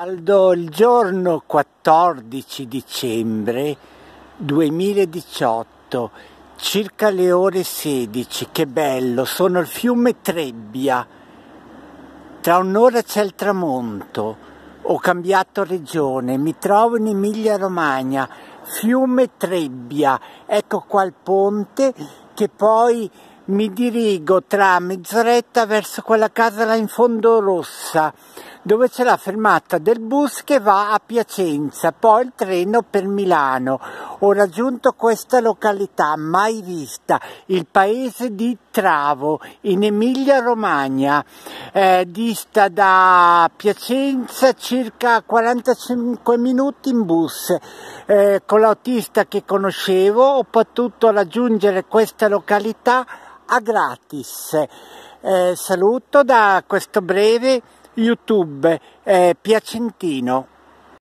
Aldo, il giorno 14 dicembre 2018, circa le ore 16, che bello, sono al fiume Trebbia, tra un'ora c'è il tramonto, ho cambiato regione, mi trovo in Emilia Romagna, fiume Trebbia, ecco qua il ponte che poi mi dirigo tra mezz'oretta verso quella casa là in fondo rossa, dove c'è la fermata del bus che va a Piacenza, poi il treno per Milano. Ho raggiunto questa località mai vista, il paese di Travo, in Emilia-Romagna. Eh, dista da Piacenza circa 45 minuti in bus. Eh, con l'autista che conoscevo ho potuto raggiungere questa località a gratis. Eh, saluto da questo breve YouTube eh, Piacentino.